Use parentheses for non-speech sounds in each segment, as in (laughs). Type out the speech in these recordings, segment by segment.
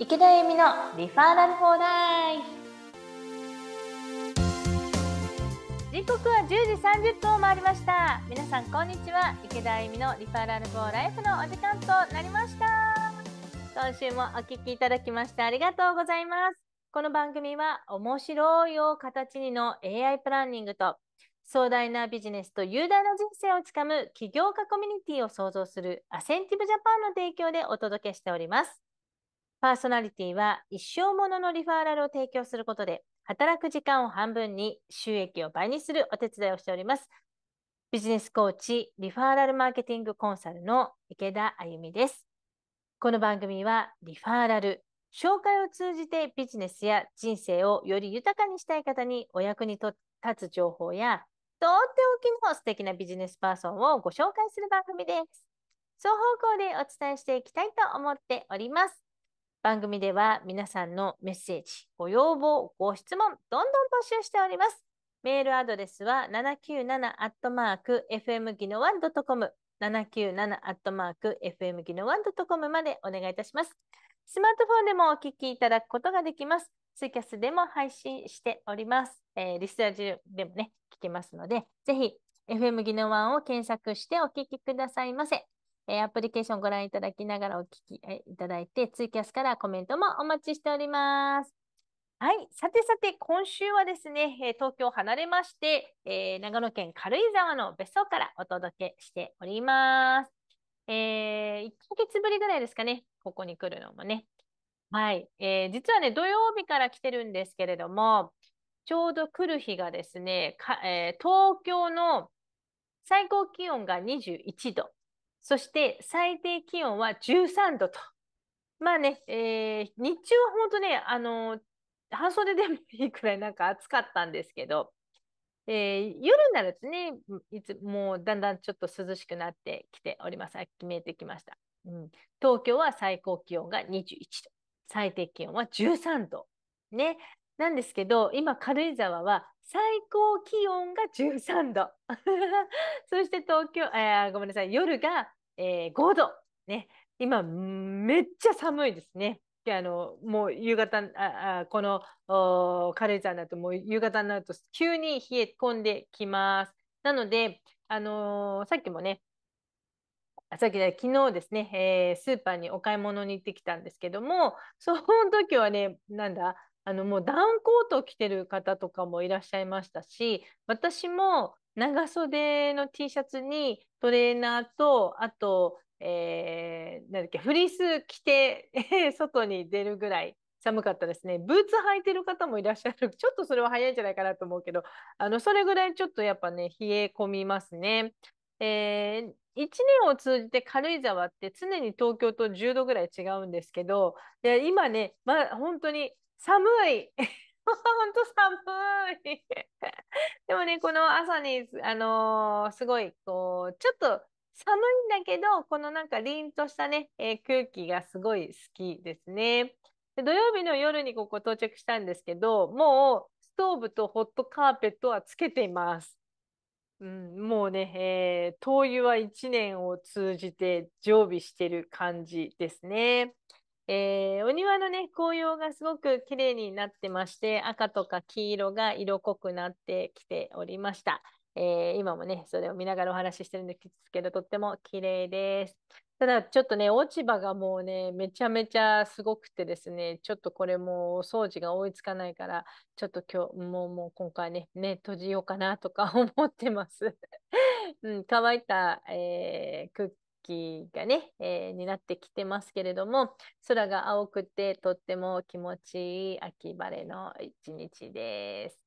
池田恵美のリファーラルフォーライフ時刻は10時30分を回りました皆さんこんにちは池田恵美のリファーラルフォーライフのお時間となりました今週もお聞きいただきましてありがとうございますこの番組は面白いを形にの AI プランニングと壮大なビジネスと雄大な人生をつかむ起業家コミュニティを創造するアセンティブジャパンの提供でお届けしております。パーソナリティは一生もののリファーラルを提供することで、働く時間を半分に収益を倍にするお手伝いをしております。ビジネスコーチ、リファーラルマーケティングコンサルの池田あゆみです。この番組はリファーラル、紹介を通じてビジネスや人生をより豊かにしたい方にお役に立つ情報や、とっておきの素敵なビジネスパーソンをご紹介する番組です。双方向でお伝えしていきたいと思っております。番組では皆さんのメッセージ、ご要望、ご質問、どんどん募集しております。メールアドレスは7 9 7 f m g i 七 o ット o m 7 9 7 f m g i n ドットコムまでお願いいたします。スマートフォンでもお聞きいただくことができます。ツイキャスでも配信しております。えー、リスラジでもね、聞けますので、ぜひ FM ノワンを検索してお聞きくださいませ。えアプリケーションをご覧いただきながらお聞きいただいて、ツイキャスからコメントもお待ちしております。はい。さてさて、今週はですね、東京を離れまして、えー、長野県軽井沢の別荘からお届けしております。えー、1ヶ月ぶりぐらいですかね、ここに来るのもね。はい。えー、実はね、土曜日から来てるんですけれども、ちょうど来る日がですね、かえ東京の最高気温が21度。そして最低気温は13度と。まあね、えー、日中は本当ね、あのー、半袖でもいいくらいなんか暑かったんですけど、えー、夜になるとね、いつもうだんだんちょっと涼しくなってきております。決めてきました、うん。東京は最高気温が21度、最低気温は13度。ね。なんですけど、今、軽井沢は最高気温が13度。(laughs) そして東京、えー、ごめんなさい、夜がえー、5度。ね、今、めっちゃ寒いですね。あのもう夕方あこのカレ軽井ーだともう夕方になると急に冷え込んできます。なので、あのー、さっきもねさっきね、昨日ですね、えー、スーパーにお買い物に行ってきたんですけども、その時はね、なんだ、あのもうダウンコートを着てる方とかもいらっしゃいましたし、私も長袖の T シャツにトレーナーと、あと、えー、なんだっけ、フリース着て、(laughs) 外に出るぐらい寒かったですね。ブーツ履いてる方もいらっしゃる。ちょっとそれは早いんじゃないかなと思うけど、あの、それぐらいちょっとやっぱね、冷え込みますね。えー、1年を通じて軽井沢って常に東京と10度ぐらい違うんですけど、で今ね、まあ、本当に寒い (laughs) 本当寒い。(laughs) でもね、この朝に、あのー、すごい、こう、ちょっと寒いんだけど、このなんか凛としたね、えー、空気がすごい好きですねで。土曜日の夜にここ到着したんですけど、もうストーブとホットカーペットはつけています。うん、もうね、えー、灯油は1年を通じて常備してる感じですね。えー、お庭のね、紅葉がすごく綺麗になってまして、赤とか黄色が色濃くなってきておりました。えー、今もね、それを見ながらお話ししてるんですけど、とっても綺麗です。ただ、ちょっとね、落ち葉がもうね、めちゃめちゃすごくてですね、ちょっとこれもお掃除が追いつかないから、ちょっと今日、もうもう今回ね、ね、閉じようかなとか思ってます。(laughs) うん、乾いた、えー、気がね、えー、になってきてますけれども、空が青くてとっても気持ちいい秋晴れの一日です。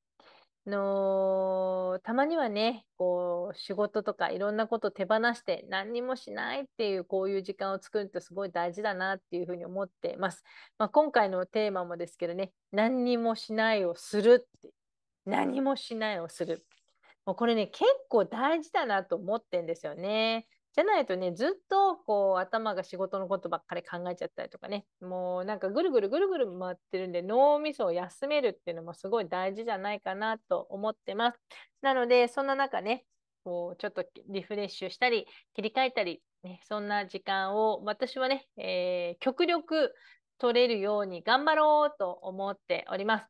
のたまにはねこう仕事とかいろんなこと手放して何にもしないっていうこういう時間を作るってすごい大事だなっていうふうに思ってます。まあ、今回のテーマもですけどね何にもしないをするって何もしないをするもうこれね結構大事だなと思ってんですよね。じゃないとね、ずっとこう頭が仕事のことばっかり考えちゃったりとかね、もうなんかぐるぐるぐるぐる回ってるんで、脳みそを休めるっていうのもすごい大事じゃないかなと思ってます。なので、そんな中ね、こうちょっとリフレッシュしたり、切り替えたり、ね、そんな時間を私はね、えー、極力取れるように頑張ろうと思っております。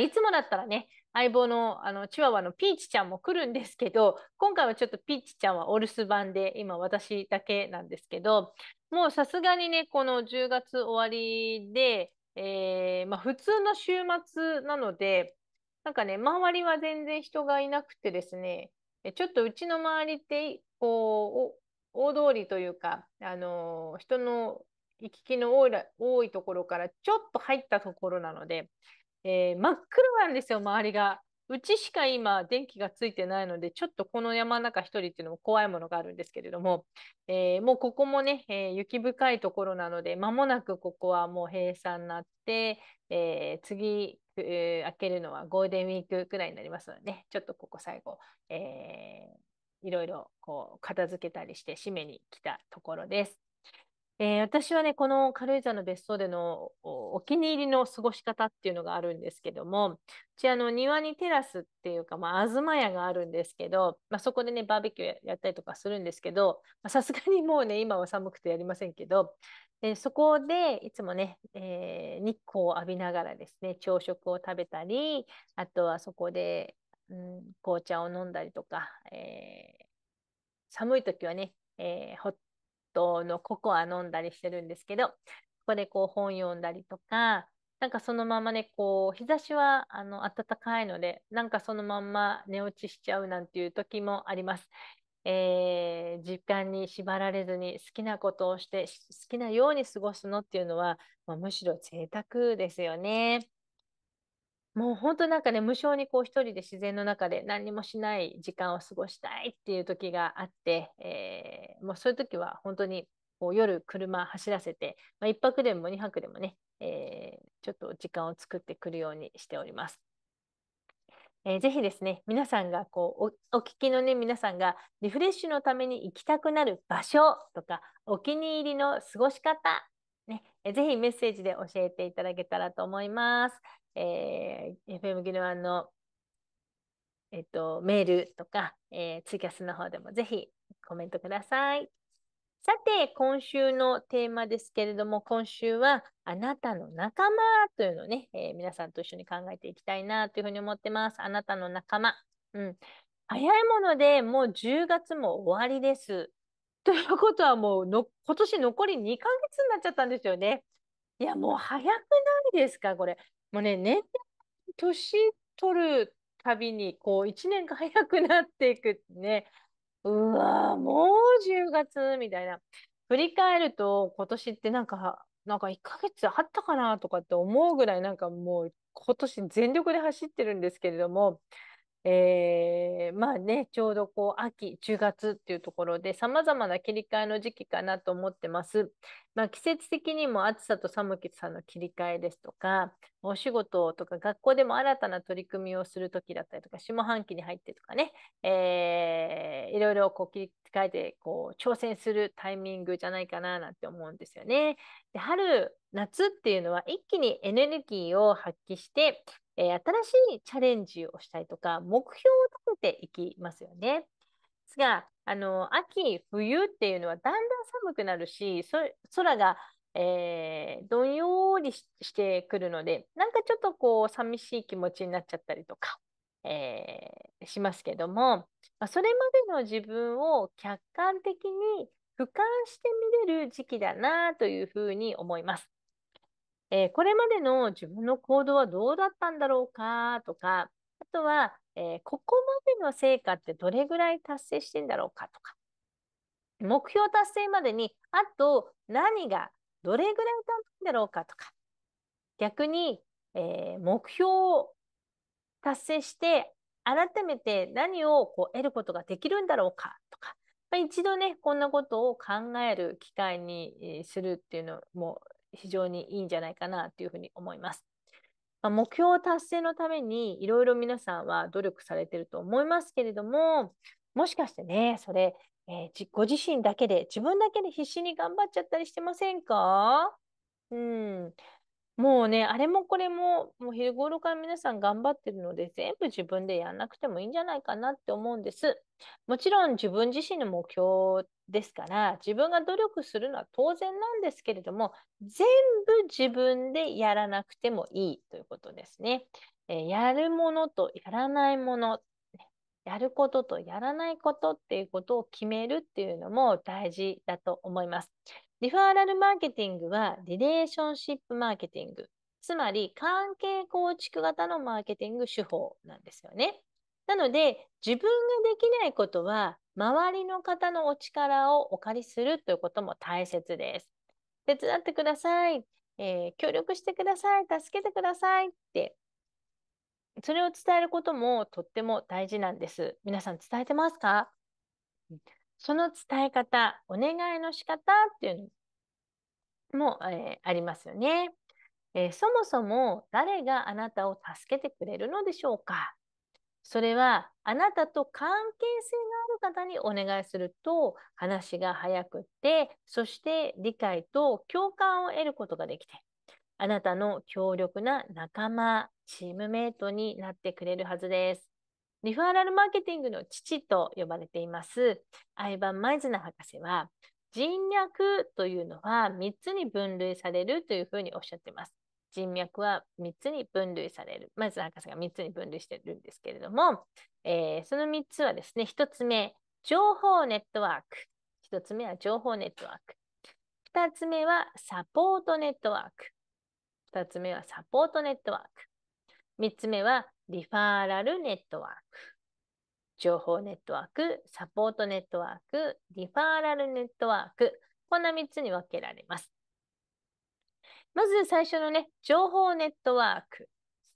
いつもだったらね、相棒のあのチワワのピーチちゃんも来るんですけど (laughs) 今回はちょっとピーチちゃんはお留守番で今私だけなんですけどもうさすがにねこの10月終わりで、えー、まあ、普通の週末なのでなんかね周りは全然人がいなくてですねちょっとうちの周りってこう大通りというか、あの人の行き来の多いところからちょっと入ったところなのでえー、真っ黒なんですよ、周りが。うちしか今、電気がついてないので、ちょっとこの山の中一人っていうのも怖いものがあるんですけれども、えー、もうここもね、えー、雪深いところなので、まもなくここはもう閉鎖になって、えー、次、えー、開けるのはゴールデンウィークくらいになりますので、ね、ちょっとここ最後、えー、いろいろこう片付けたりして締めに来たところです。えー、私はね、この軽井沢の別荘でのお気に入りの過ごし方っていうのがあるんですけども、うちあの庭にテラスっていうか、まあ、東屋があるんですけど、まあ、そこでね、バーベキューやったりとかするんですけど、さすがにもうね、今は寒くてやりませんけど、えー、そこでいつもね、えー、日光を浴びながらですね、朝食を食べたり、あとはそこで、うん、紅茶を飲んだりとか、え寒い時はね、えー、ホットのココア飲んだりしてるんですけど、ここでこう本読んだりとか、なんかそのままね、こう、日差しはあの暖かいので、なんかそのまんま寝落ちしちゃうなんていう時もあります。えー、時間に縛られずに好きなことをして好きなように過ごすのっていうのは、まあ、むしろ贅沢ですよね。もう本当なんかね、無償にこう一人で自然の中で何もしない時間を過ごしたいっていう時があって、えー、もうそういう時は本当にこう夜車走らせて、まあ、1泊でも2泊でもね、えー、ちょっと時間を作ってくるようにしております。えー、ぜひですね、皆さんがこうお聞きのね、皆さんがリフレッシュのために行きたくなる場所とか、お気に入りの過ごし方ね、えぜひメッセージで教えていただけたらと思います。えー、FM ギルワンの、えっと、メールとか、えー、ツイキャスの方でもぜひコメントください。さて、今週のテーマですけれども、今週はあなたの仲間というのをね、えー、皆さんと一緒に考えていきたいなというふうに思ってます。あなたの仲間。うん。早いものでもう10月も終わりです。ということはもうの今年残り2ヶ月になっちゃったんですよね。いやもう早くないですかこれ。もうね年年取るたびにこう1年が早くなっていくね。うわもう10月みたいな。振り返ると今年ってなんかなんか1ヶ月あったかなとかって思うぐらいなんかもう今年全力で走ってるんですけれどもえー、まあね、ちょうどこう秋、10月っていうところで、さまざまな切り替えの時期かなと思ってます。まあ、季節的にも暑さと寒気さの切り替えですとか、お仕事とか学校でも新たな取り組みをするときだったりとか、下半期に入ってとかね、えー、いろいろこう切り替えてこう挑戦するタイミングじゃないかななんて思うんですよね。で春、夏っていうのは一気にエネルギーを発揮して、えー、新しいチャレンジをしたりとか、目標を立てていきますよね。が、あの、秋、冬っていうのはだんだん寒くなるし、空が、えー、どんよりしてくるので、なんかちょっとこう、寂しい気持ちになっちゃったりとか、えー、しますけども、まあ、それまでの自分を客観的に俯瞰して見れる時期だなというふうに思います。えー、これまでの自分の行動はどうだったんだろうかとか、あとはえー、ここまでの成果ってどれぐらい達成してんだろうかとか、目標達成までにあと何がどれぐらい達成だろうかとか、逆に、えー、目標を達成して改めて何をこう得ることができるんだろうかとか、まあ、一度ね、こんなことを考える機会にするっていうのも非常にいいんじゃないかなというふうに思います。まあ、目標達成のためにいろいろ皆さんは努力されてると思いますけれども、もしかしてね、それ、えー、ご自身だけで、自分だけで必死に頑張っちゃったりしてませんかうん。もうね、あれもこれも、もう昼頃から皆さん頑張ってるので、全部自分でやんなくてもいいんじゃないかなって思うんです。もちろん自分自身の目標ですから、自分が努力するのは当然なんですけれども、全部自分でやらなくてもいいということですね。えー、やるものとやらないもの、やることとやらないことっていうことを決めるっていうのも大事だと思います。リファーラルマーケティングは、リレーションシップマーケティング。つまり、関係構築型のマーケティング手法なんですよね。なので、自分ができないことは、周りの方のお力をお借りするということも大切です。手伝ってください。えー、協力してください。助けてくださいって。それを伝えることもとっても大事なんです。皆さん伝えてますかその伝え方、お願いの仕方っていうのも、えー、ありますよね、えー、そもそも誰があなたを助けてくれるのでしょうかそれはあなたと関係性がある方にお願いすると話が早くって、そして理解と共感を得ることができて、あなたの強力な仲間、チームメイトになってくれるはずです。リファーラルマーケティングの父と呼ばれています、アイバン・マイズナ博士は、人脈というのは3つに分類されるというふうにおっしゃっています。人脈は3つに分類される。まず博士が3つに分類してるんですけれども、えー、その3つはですね、1つ目、情報ネットワーク。1つ目は情報ネットワーク。2つ目はサポートネットワーク。2つ目はサポートネットワーク。3つ目はリファーラルネットワーク、情報ネットワーク、サポートネットワーク、リファーラルネットワーク、こんな3つに分けられます。まず最初のね、情報ネットワークで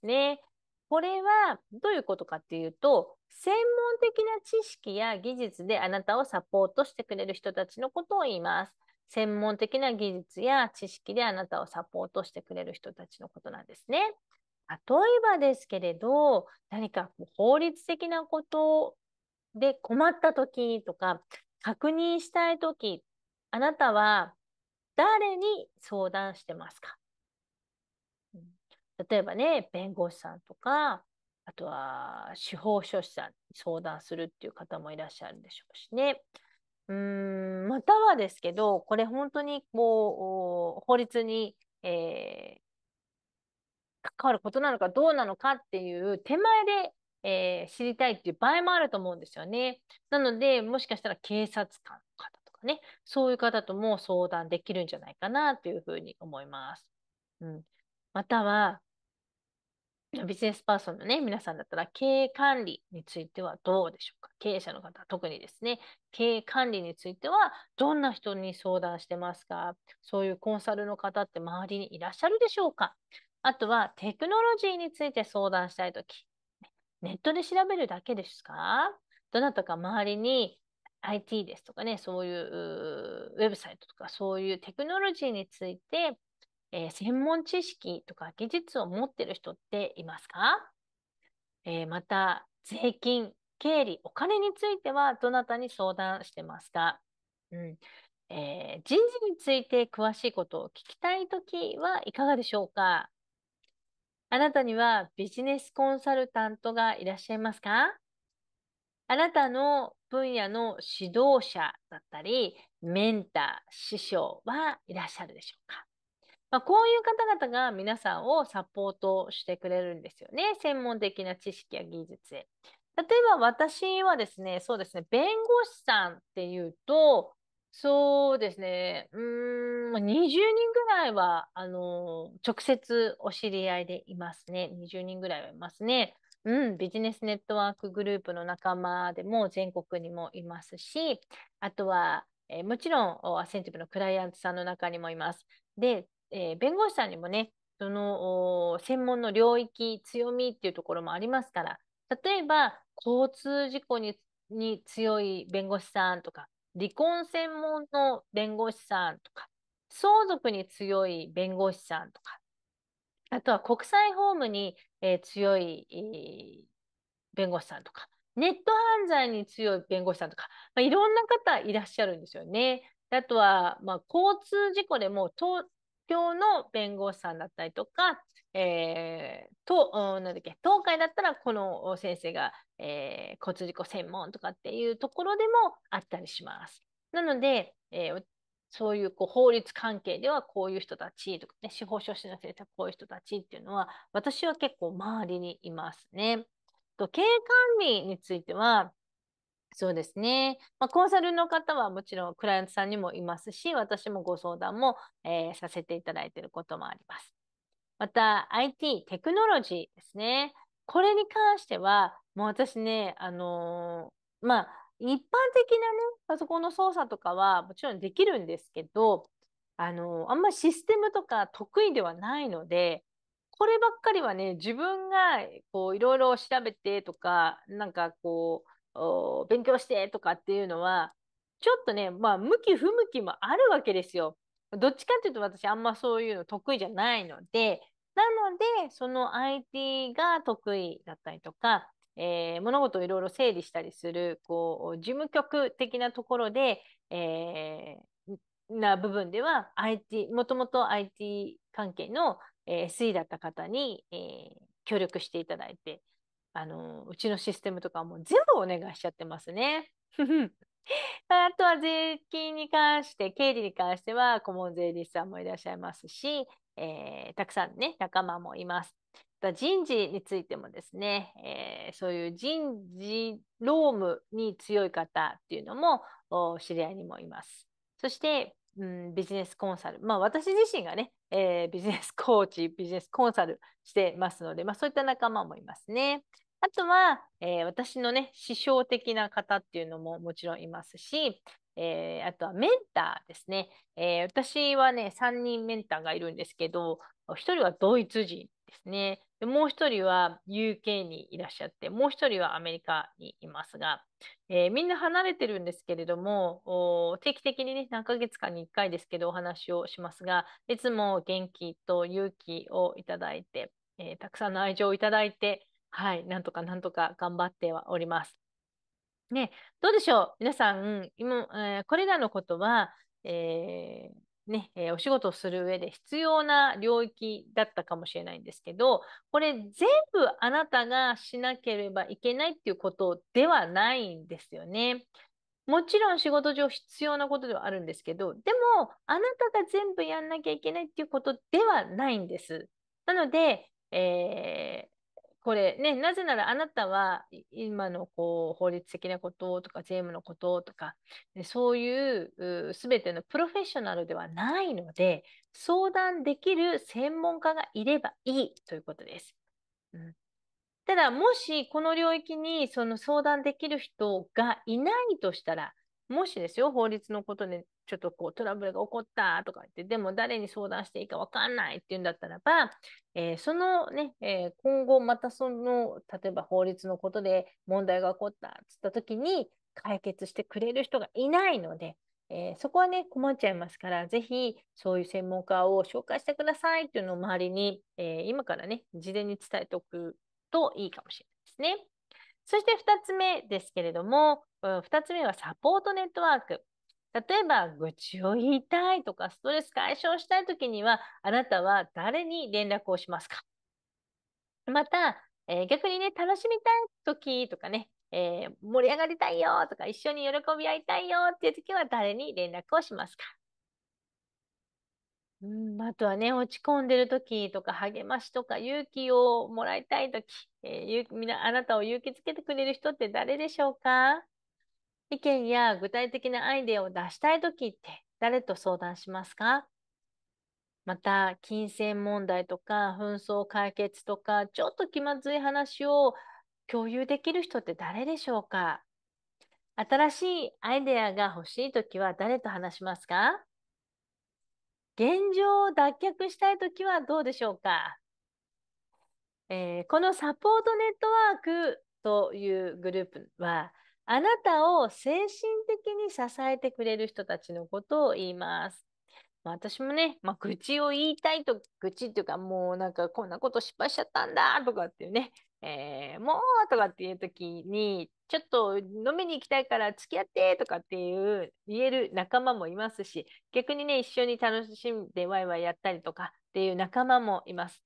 すね。これはどういうことかっていうと、専門的な知識や技術であなたをサポートしてくれる人たちのことを言います。専門的な技術や知識であなたをサポートしてくれる人たちのことなんですね。例えばですけれど、何か法律的なことで困った時とか、確認したい時、あなたは誰に相談してますか例えばね、弁護士さんとか、あとは司法書士さんに相談するっていう方もいらっしゃるでしょうしね。うーんまたはですけど、これ本当にこう法律に、え関わることなのかどうなのかっていう手前で、えー、知りたいっていう場合もあると思うんですよね。なので、もしかしたら警察官の方とかね、そういう方とも相談できるんじゃないかなというふうに思います。うん、または、ビジネスパーソンのね、皆さんだったら、経営管理についてはどうでしょうか経営者の方、特にですね、経営管理については、どんな人に相談してますかそういうコンサルの方って周りにいらっしゃるでしょうかあとはテクノロジーについて相談したいとき。ネットで調べるだけですかどなたか周りに IT ですとかね、そういうウェブサイトとか、そういうテクノロジーについて、えー、専門知識とか技術を持ってる人っていますか、えー、また、税金、経理、お金についてはどなたに相談してますか、うんえー、人事について詳しいことを聞きたいときはいかがでしょうかあなたにはビジネスコンサルタントがいらっしゃいますかあなたの分野の指導者だったり、メンター、師匠はいらっしゃるでしょうか、まあ、こういう方々が皆さんをサポートしてくれるんですよね。専門的な知識や技術へ。例えば私はですね、そうですね、弁護士さんっていうと、そうですね。うーん、20人ぐらいは、あの直接お知り合いでいますね。20人ぐらいはいますね。うん、ビジネスネットワークグループの仲間でも全国にもいますし、あとは、えーもちろん、アセンティブのクライアントさんの中にもいます。で、えー弁護士さんにもね、その、専門の領域、強みっていうところもありますから、例えば、交通事故に、に強い弁護士さんとか、離婚専門の弁護士さんとか、相続に強い弁護士さんとか、あとは国際法務に、えー、強い、えー、弁護士さんとか、ネット犯罪に強い弁護士さんとか、まあ、いろんな方いらっしゃるんですよね。あとは、まあ、交通事故でも東京の弁護士さんだったりとか、えーとうん、なんだっけ東海だったらこの先生がえー、交通事故専門とかっていうところでもあったりします。なので、えー、そういうこう法律関係ではこういう人たちとかね、司法書士の先生はこういう人たちっていうのは、私は結構周りにいますね。と経営管理については、そうですね。まあ、コンサルの方はもちろんクライアントさんにもいますし、私もご相談も、えー、させていただいていることもあります。また、IT、テクノロジーですね。これに関しては、もう私ね、あのー、まあ、一般的なね、パソコンの操作とかはもちろんできるんですけど、あのー、あんまシステムとか得意ではないので、こればっかりはね、自分がこういろいろ調べてとか、なんかこう、勉強してとかっていうのは、ちょっとね、まあ、向き不向きもあるわけですよ。どっちかっていうと私あんまそういうの得意じゃないので、なので、その IT が得意だったりとか、えー、物事をいろいろ整理したりするこう事務局的なところで、えー、な部分では IT もともと IT 関係の、えー、SE だった方に、えー、協力していただいてあのうちのシステムとかも全部お願いしちゃってますね。(laughs) あとは税金に関して、経理に関しては、顧問税理士さんもいらっしゃいますし、えー、たくさんね、仲間もいます。人事についてもですね、えー、そういう人事労務に強い方っていうのも知り合いにもいます。そして、うん、ビジネスコンサル、まあ、私自身がね、えー、ビジネスコーチ、ビジネスコンサルしてますので、まあ、そういった仲間もいますね。あとは、えー、私のね、師匠的な方っていうのももちろんいますし、えー、あとはメンターですね、えー、私はね、3人メンターがいるんですけど、1人はドイツ人、ですね。でもう1人は UK にいらっしゃって、もう1人はアメリカにいますが、えー、みんな離れてるんですけれども、定期的にね、何ヶ月かに1回ですけどお話をしますが、いつも元気と勇気をいただいて、えー、たくさんの愛情をいただいて、はい、なんとかなんとか頑張ってはおります。ね、どうでしょう皆さん、今、えー、これらのことは、えー、ね、えー、お仕事をする上で必要な領域だったかもしれないんですけど、これ全部あなたがしなければいけないっていうことではないんですよね。もちろん仕事上必要なことではあるんですけど、でもあなたが全部やんなきゃいけないっていうことではないんです。なので、えー、これね、なぜならあなたは今のこう法律的なこととか税務のこととか、そういうすべてのプロフェッショナルではないので、相談できる専門家がいればいいということです。うん、ただ、もしこの領域にその相談できる人がいないとしたら、もしですよ、法律のことでちょっとこうトラブルが起こったとか言って、でも誰に相談していいか分かんないっていうんだったらば、えー、そのね、えー、今後またその、例えば法律のことで問題が起こったってった時に、解決してくれる人がいないので、えー、そこはね、困っちゃいますから、ぜひそういう専門家を紹介してくださいっていうのを周りに、え今からね、事前に伝えておくといいかもしれないですね。そして2つ目ですけれども、2つ目はサポートネットワーク。例えば、愚痴を言いたいとか、ストレス解消したいときには、あなたは誰に連絡をしますかまた、えー、逆にね、楽しみたいときとかね、えー、盛り上がりたいよとか、一緒に喜び合いたいよっていうときは、誰に連絡をしますかうん、あとはね、落ち込んでる時とか、励ましとか、勇気をもらいたい時、えー、あなたを勇気づけてくれる人って誰でしょうか意見や具体的なアイデアを出したい時って誰と相談しますかまた、金銭問題とか、紛争解決とか、ちょっと気まずい話を共有できる人って誰でしょうか新しいアイデアが欲しい時は誰と話しますか現状を脱却したい時はどうでしょうか、えー、このサポートネットワークというグループは、あなたを精神的に支えてくれる人たちのことを言います。まあ、私もね、まあ、愚痴を言いたいと、愚痴っていうか、もうなんかこんなこと失敗しちゃったんだとかっていうね、えー、もうとかっていう時に、ちょっと飲みに行きたいから付き合ってとかっていう言える仲間もいますし、逆にね、一緒に楽しんでワイワイやったりとかっていう仲間もいます。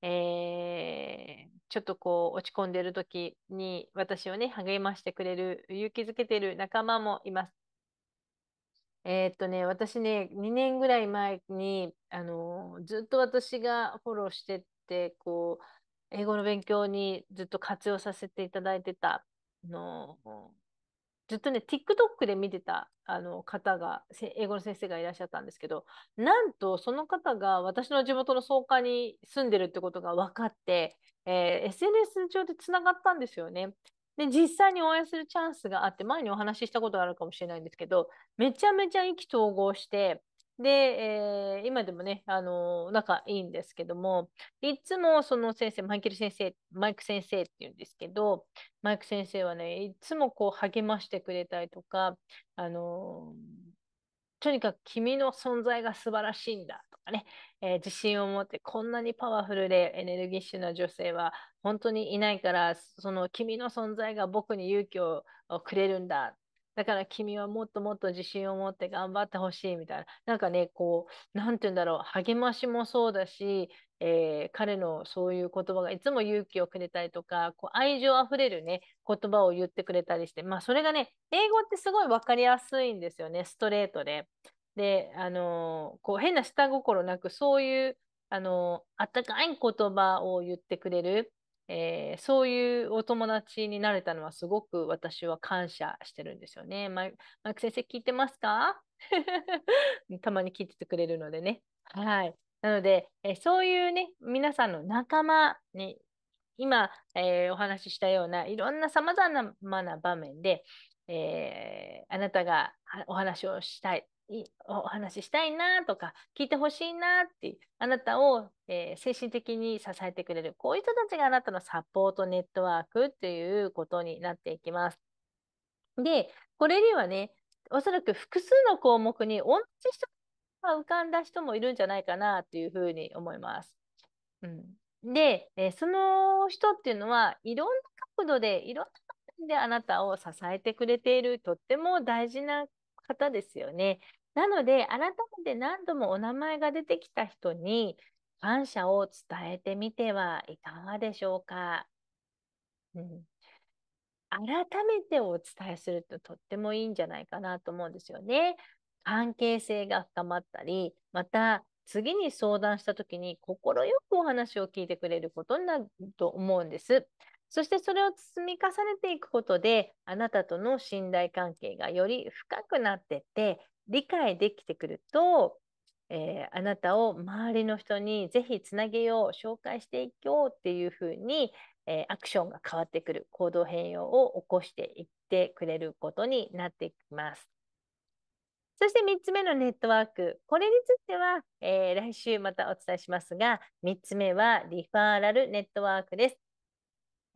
えー、ちょっとこう落ち込んでる時に私をね、励ましてくれる、勇気づけてる仲間もいます。えー、っとね、私ね、2年ぐらい前に、あのずっと私がフォローしてって、こう、英語の勉強にずっと活用させていただいてた、あのずっとね、TikTok で見てたあの方が、英語の先生がいらっしゃったんですけど、なんとその方が私の地元の草加に住んでるってことが分かって、えー、SNS 上でつながったんですよね。で、実際にお会いするチャンスがあって、前にお話ししたことがあるかもしれないんですけど、めちゃめちゃ意気投合して、で、えー、今でもね、あのー、仲いいんですけども、いつもその先生、マイケル先生、マイク先生って言うんですけど、マイク先生はね、いつもこう励ましてくれたりとか、あのー、とにかく君の存在が素晴らしいんだとかね、えー、自信を持ってこんなにパワフルでエネルギッシュな女性は本当にいないから、その君の存在が僕に勇気をくれるんだだから君はもっともっと自信を持って頑張ってほしいみたいな。なんかね、こう、なんて言うんだろう、励ましもそうだし、えー、彼のそういう言葉がいつも勇気をくれたりとか、こう愛情あふれるね、言葉を言ってくれたりして、まあそれがね、英語ってすごい分かりやすいんですよね、ストレートで。で、あのー、こう変な下心なく、そういう、あのー、あったかい言葉を言ってくれる。えー、そういうお友達になれたのはすごく私は感謝してるんですよね。マイク先生聞いてますか (laughs) たまに聞いててくれるのでね。はい。なので、えー、そういうね、皆さんの仲間に、今、えー、お話ししたようないろんなさまざまな場面で、えー、あなたがお話をしたい、お話ししたいなとか聞いてほしいなってあなたを、えー、精神的に支えてくれるこういう人たちがあなたのサポートネットワークということになっていきます。でこれにはねおそらく複数の項目に同じ人が浮かんだ人もいるんじゃないかなというふうに思います。うん、で、えー、その人っていうのはいろんな角度でいろんなであなたを支えてくれているとっても大事な方ですよね。なので、改めて何度もお名前が出てきた人に、感謝を伝えてみてはいかがでしょうか。うん、改めてお伝えするととってもいいんじゃないかなと思うんですよね。関係性が深まったり、また次に相談した時に快くお話を聞いてくれることになると思うんです。そしてそれを積み重ねていくことで、あなたとの信頼関係がより深くなってって、理解できてくると、えー、あなたを周りの人にぜひつなげよう、紹介していこうっていうふうに、えー、アクションが変わってくる、行動変容を起こしていってくれることになってきます。そして3つ目のネットワーク。これについては、えー、来週またお伝えしますが、3つ目はリファーラルネットワークです。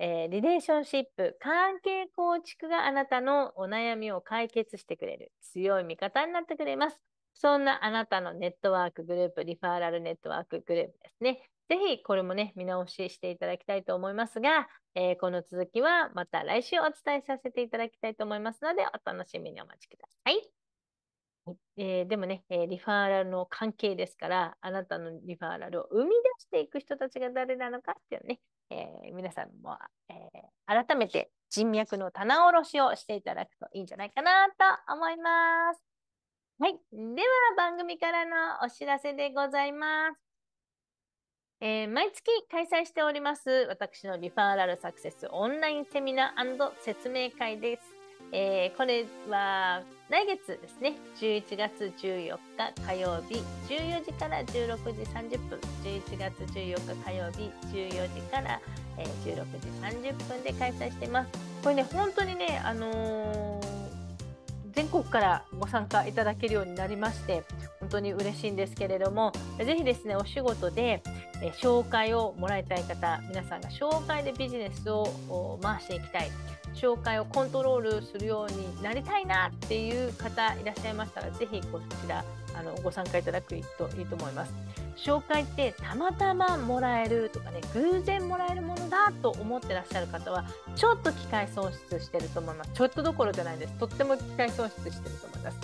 えー、リレーションシップ、関係構築があなたのお悩みを解決してくれる強い味方になってくれます。そんなあなたのネットワークグループ、リファーラルネットワークグループですね。ぜひこれもね、見直ししていただきたいと思いますが、えー、この続きはまた来週お伝えさせていただきたいと思いますので、お楽しみにお待ちください。えー、でもね、えー、リファーラルの関係ですから、あなたのリファーラルを生み出していく人たちが誰なのかっていうね、えー、皆さんも、えー、改めて人脈の棚卸しをしていただくといいんじゃないかなと思います。はい。では、番組からのお知らせでございます。えー、毎月開催しております、私のリファーラルサクセスオンラインセミナー説明会です。えー、これは来月ですね11月14日火曜日14時から16時30分11月14日火曜日14時から、えー、16時30分で開催してますこれね本当にねあのー全国からご参加いただけるようになりまして本当に嬉しいんですけれどもぜひですねお仕事で、え紹介をもらいたい方皆さんが紹介でビジネスを回していきたい紹介をコントロールするようになりたいなっていう方いらっしゃいましたらぜひこちらあのご参加いただくといいと思います。紹介ってたまたまもらえるとかね偶然もらえるものだと思ってらっしゃる方はちょっと機会損失してると思います。ちょっとどころじゃないです。とっても機会損失してると思います。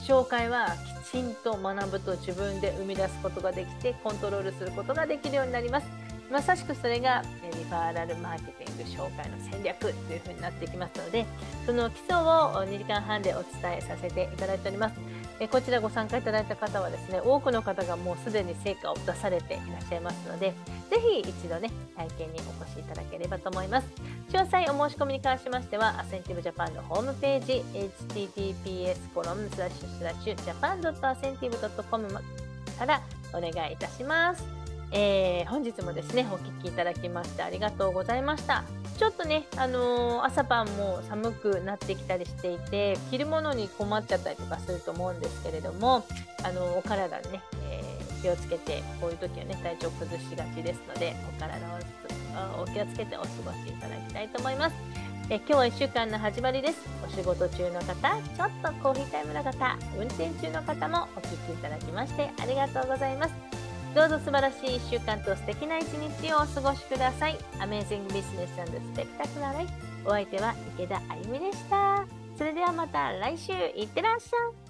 紹介はきちんと学ぶと自分で生み出すことができてコントロールすることができるようになりますまさしくそれがリファーラルマーケティング紹介の戦略というふうになってきますのでその基礎を2時間半でお伝えさせていただいておりますえこちらご参加いただいた方はですね多くの方がもうすでに成果を出されていらっしゃいますのでぜひ一度ね体験にお越しいただければと思います詳細お申し込みに関しましてはアセンティブジャパンのホームページ https j a p a n ジャパン .ascentive.com からお願いいたしますえー、本日もですねお聴きいただきましてありがとうございましたちょっとね、あのー、朝晩も寒くなってきたりしていて着るものに困っちゃったりとかすると思うんですけれども、あのー、お体ね、えー、気をつけてこういう時はね体調崩しがちですのでお体をお気をつけてお過ごしいただきたいと思いますえ今日は1週間の始まりですお仕事中の方ちょっとコーヒータイムの方運転中の方もお聴きいただきましてありがとうございますどうぞ素晴らしい1週間と素敵な一日をお過ごしください。アメイジングビジネススペクタクラライフ。お相手は池田あゆみでした。それではまた来週いってらっしゃい。